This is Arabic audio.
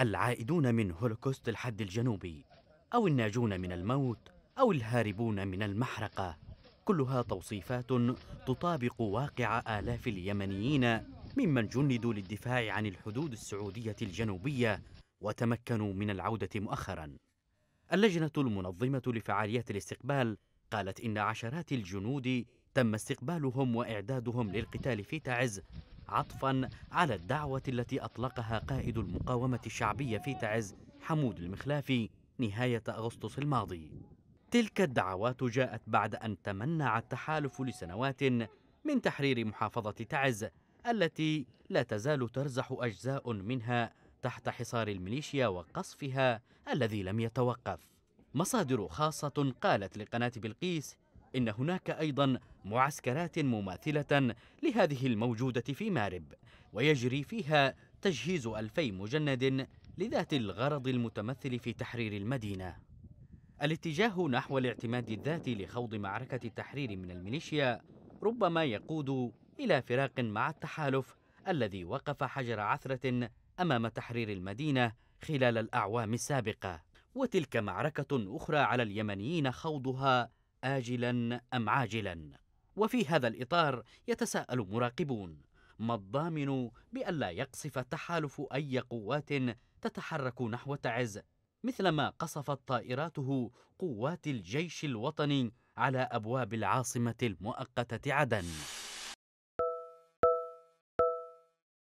العائدون من هولوكوست الحد الجنوبي أو الناجون من الموت أو الهاربون من المحرقة كلها توصيفات تطابق واقع آلاف اليمنيين ممن جندوا للدفاع عن الحدود السعودية الجنوبية وتمكنوا من العودة مؤخرا اللجنة المنظمة لفعاليات الاستقبال قالت إن عشرات الجنود تم استقبالهم وإعدادهم للقتال في تعز عطفا على الدعوة التي أطلقها قائد المقاومة الشعبية في تعز حمود المخلافي نهاية أغسطس الماضي تلك الدعوات جاءت بعد أن تمنع التحالف لسنوات من تحرير محافظة تعز التي لا تزال ترزح أجزاء منها تحت حصار الميليشيا وقصفها الذي لم يتوقف مصادر خاصة قالت لقناة بلقيس إن هناك أيضا معسكرات مماثلة لهذه الموجودة في مارب ويجري فيها تجهيز ألفي مجند لذات الغرض المتمثل في تحرير المدينة الاتجاه نحو الاعتماد الذاتي لخوض معركة التحرير من الميليشيا ربما يقود إلى فراق مع التحالف الذي وقف حجر عثرة أمام تحرير المدينة خلال الأعوام السابقة وتلك معركة أخرى على اليمنيين خوضها آجلا أم عاجلا وفي هذا الإطار يتساءل مراقبون ما الضامن بألا يقصف التحالف أي قوات تتحرك نحو تعز مثلما قصفت طائراته قوات الجيش الوطني على أبواب العاصمة المؤقتة عدن